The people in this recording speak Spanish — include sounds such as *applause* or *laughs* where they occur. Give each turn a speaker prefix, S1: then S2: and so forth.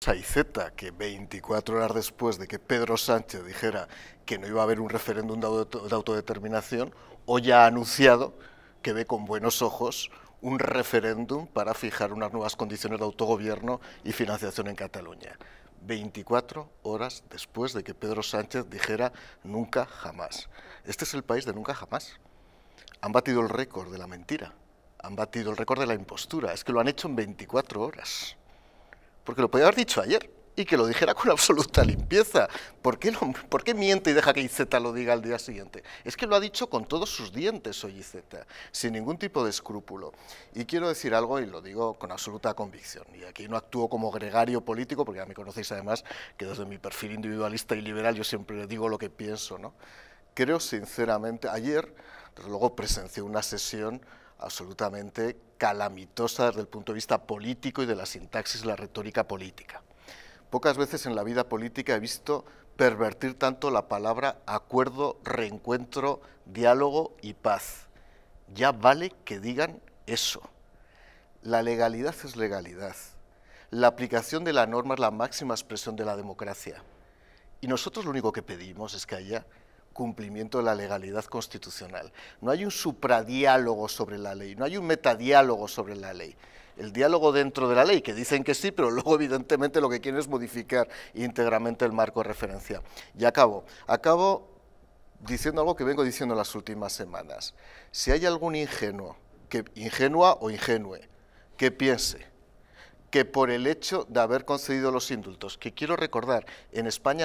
S1: Saizeta, que 24 horas después de que Pedro Sánchez dijera que no iba a haber un referéndum de autodeterminación, hoy ha anunciado que ve con buenos ojos un referéndum para fijar unas nuevas condiciones de autogobierno y financiación en Cataluña. 24 horas después de que Pedro Sánchez dijera nunca jamás. Este es el país de nunca jamás. Han batido el récord de la mentira, han batido el récord de la impostura, es que lo han hecho en 24 horas porque lo podía haber dicho ayer y que lo dijera con *laughs* absoluta limpieza. ¿Por qué, miente y deja que Iceta lo diga al día siguiente? Es que lo ha dicho con todos sus dientes hoy Iceta, sin ningún tipo de escrúpulo. Y quiero decir algo, y lo digo con absoluta convicción, y aquí no actúo como gregario político, porque ya me conocéis además que desde mi perfil individualista y liberal yo siempre digo lo que pienso. ¿no? Creo sinceramente, ayer, desde luego presencié una sesión absolutamente calamitosa desde el punto de vista político y de la sintaxis de la retórica política. Pocas veces en la vida política he visto pervertir tanto la palabra acuerdo, reencuentro, diálogo y paz. Ya vale que digan eso. La legalidad es legalidad. La aplicación de la norma es la máxima expresión de la democracia. Y nosotros lo único que pedimos es que haya cumplimiento de la legalidad constitucional. No hay un supradiálogo sobre la ley, no hay un metadiálogo sobre la ley. El diálogo dentro de la ley, que dicen que sí, pero *laughs* luego evidentemente lo que quieren es modificar íntegramente el marco de referencia. Y acabo. Acabo diciendo algo que vengo diciendo las últimas semanas. Si hay algún ingenuo, ingenua o ingenue, que piense que por el hecho de haber concedido los indultos, que quiero recordar, en España no